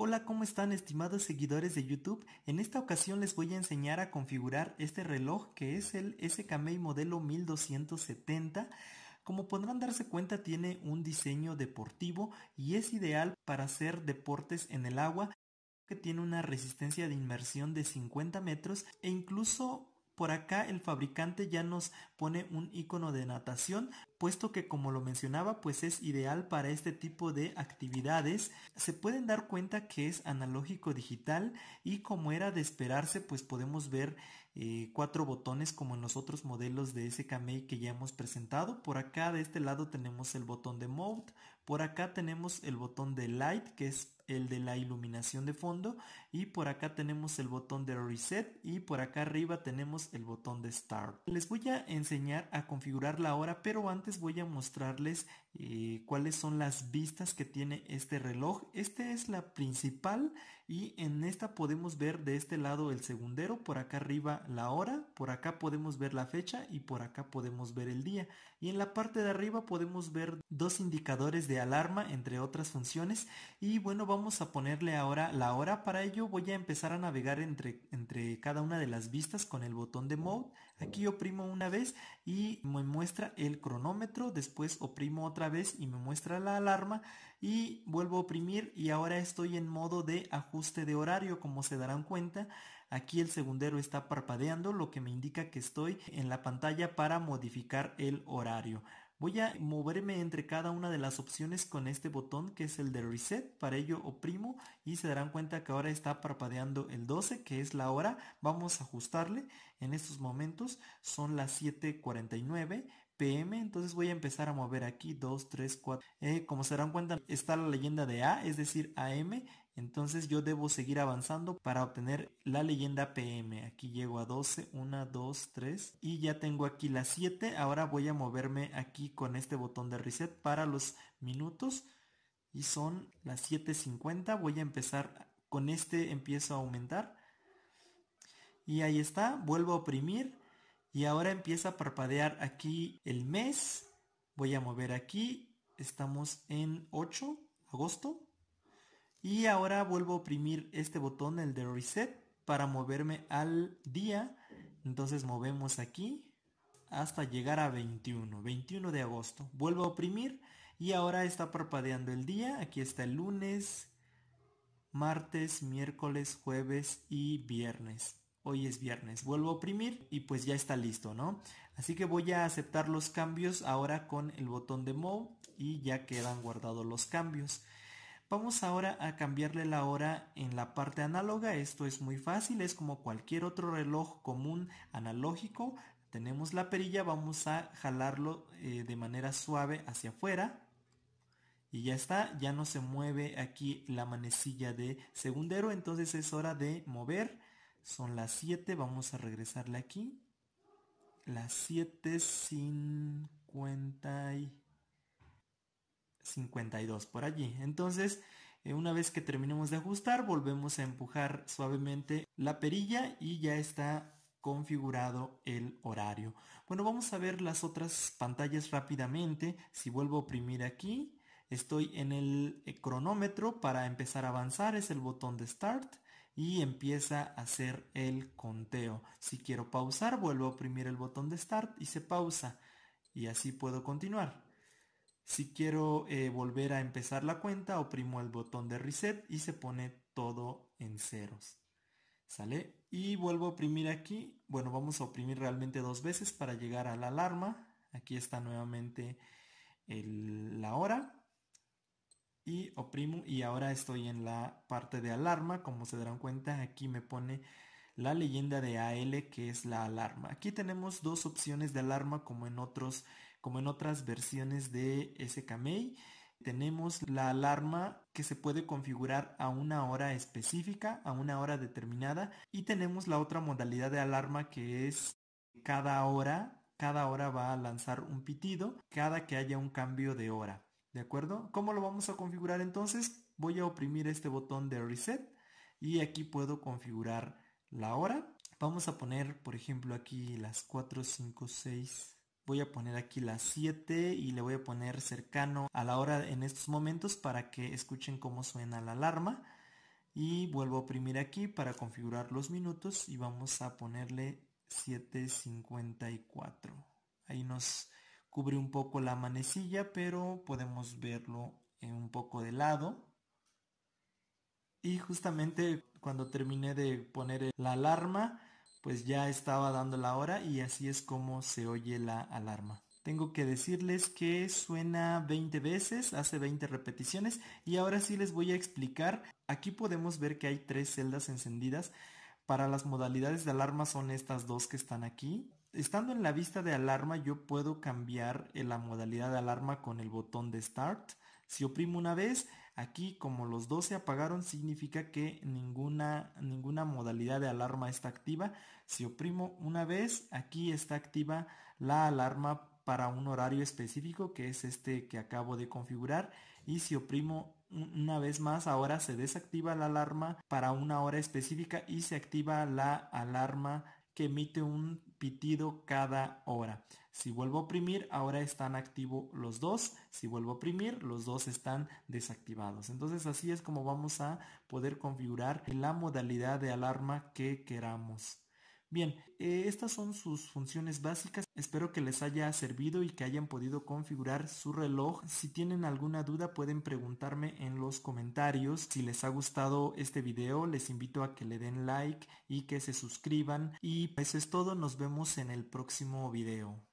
Hola, ¿cómo están estimados seguidores de YouTube? En esta ocasión les voy a enseñar a configurar este reloj que es el SKMEI modelo 1270. Como podrán darse cuenta tiene un diseño deportivo y es ideal para hacer deportes en el agua que tiene una resistencia de inmersión de 50 metros e incluso por acá el fabricante ya nos pone un icono de natación, puesto que como lo mencionaba, pues es ideal para este tipo de actividades. Se pueden dar cuenta que es analógico digital y como era de esperarse, pues podemos ver eh, cuatro botones como en los otros modelos de ese que ya hemos presentado. Por acá de este lado tenemos el botón de Mode, por acá tenemos el botón de Light, que es el de la iluminación de fondo y por acá tenemos el botón de reset y por acá arriba tenemos el botón de start. Les voy a enseñar a configurar la hora pero antes voy a mostrarles eh, cuáles son las vistas que tiene este reloj. Esta es la principal y en esta podemos ver de este lado el segundero, por acá arriba la hora, por acá podemos ver la fecha y por acá podemos ver el día. Y en la parte de arriba podemos ver dos indicadores de alarma entre otras funciones y bueno vamos a ponerle ahora la hora para ello voy a empezar a navegar entre, entre cada una de las vistas con el botón de Mode. Aquí oprimo una vez y me muestra el cronómetro, después oprimo otra vez y me muestra la alarma y vuelvo a oprimir y ahora estoy en modo de ajuste de horario como se darán cuenta. Aquí el segundero está parpadeando, lo que me indica que estoy en la pantalla para modificar el horario. Voy a moverme entre cada una de las opciones con este botón que es el de reset. Para ello oprimo y se darán cuenta que ahora está parpadeando el 12 que es la hora. Vamos a ajustarle. En estos momentos son las 7.49 pm. Entonces voy a empezar a mover aquí 2, 3, 4. como se dan cuenta, está la leyenda de A, es decir, am. Entonces yo debo seguir avanzando para obtener la leyenda pm. Aquí llego a 12, 1, 2, 3. Y ya tengo aquí las 7. Ahora voy a moverme aquí con este botón de reset para los minutos. Y son las 7.50. Voy a empezar con este, empiezo a aumentar. Y ahí está, vuelvo a oprimir y ahora empieza a parpadear aquí el mes. Voy a mover aquí, estamos en 8, agosto. Y ahora vuelvo a oprimir este botón, el de reset, para moverme al día. Entonces movemos aquí hasta llegar a 21, 21 de agosto. Vuelvo a oprimir y ahora está parpadeando el día. Aquí está el lunes, martes, miércoles, jueves y viernes hoy es viernes, vuelvo a oprimir y pues ya está listo, ¿no? Así que voy a aceptar los cambios ahora con el botón de Move y ya quedan guardados los cambios. Vamos ahora a cambiarle la hora en la parte análoga, esto es muy fácil, es como cualquier otro reloj común analógico, tenemos la perilla, vamos a jalarlo eh, de manera suave hacia afuera, y ya está, ya no se mueve aquí la manecilla de segundero, entonces es hora de mover son las 7, vamos a regresarle aquí. Las 7, y 52, por allí. Entonces, eh, una vez que terminemos de ajustar, volvemos a empujar suavemente la perilla y ya está configurado el horario. Bueno, vamos a ver las otras pantallas rápidamente. Si vuelvo a oprimir aquí, estoy en el cronómetro para empezar a avanzar, es el botón de Start y empieza a hacer el conteo. Si quiero pausar, vuelvo a oprimir el botón de Start y se pausa. Y así puedo continuar. Si quiero eh, volver a empezar la cuenta, oprimo el botón de Reset y se pone todo en ceros. ¿Sale? Y vuelvo a oprimir aquí. Bueno, vamos a oprimir realmente dos veces para llegar a la alarma. Aquí está nuevamente la hora y oprimo y ahora estoy en la parte de alarma. Como se darán cuenta, aquí me pone la leyenda de AL que es la alarma. Aquí tenemos dos opciones de alarma como en otros como en otras versiones de SKMei. Tenemos la alarma que se puede configurar a una hora específica, a una hora determinada y tenemos la otra modalidad de alarma que es cada hora, cada hora va a lanzar un pitido cada que haya un cambio de hora. ¿De acuerdo? ¿Cómo lo vamos a configurar entonces? Voy a oprimir este botón de reset y aquí puedo configurar la hora. Vamos a poner, por ejemplo, aquí las 4, 5, 6. Voy a poner aquí las 7 y le voy a poner cercano a la hora en estos momentos para que escuchen cómo suena la alarma. Y vuelvo a oprimir aquí para configurar los minutos y vamos a ponerle 7.54. Ahí nos cubre un poco la manecilla, pero podemos verlo en eh, un poco de lado. Y justamente cuando terminé de poner la alarma, pues ya estaba dando la hora y así es como se oye la alarma. Tengo que decirles que suena 20 veces, hace 20 repeticiones y ahora sí les voy a explicar. Aquí podemos ver que hay tres celdas encendidas. Para las modalidades de alarma son estas dos que están aquí estando en la vista de alarma yo puedo cambiar eh, la modalidad de alarma con el botón de Start. Si oprimo una vez, aquí como los dos se apagaron significa que ninguna, ninguna modalidad de alarma está activa. Si oprimo una vez, aquí está activa la alarma para un horario específico que es este que acabo de configurar y si oprimo una vez más ahora se desactiva la alarma para una hora específica y se activa la alarma que emite un pitido cada hora. Si vuelvo a oprimir, ahora están activos los dos. Si vuelvo a oprimir, los dos están desactivados. Entonces así es como vamos a poder configurar la modalidad de alarma que queramos. Bien, eh, estas son sus funciones básicas. Espero que les haya servido y que hayan podido configurar su reloj. Si tienen alguna duda pueden preguntarme en los comentarios. Si les ha gustado este video, les invito a que le den like y que se suscriban. Y pues es todo, nos vemos en el próximo video.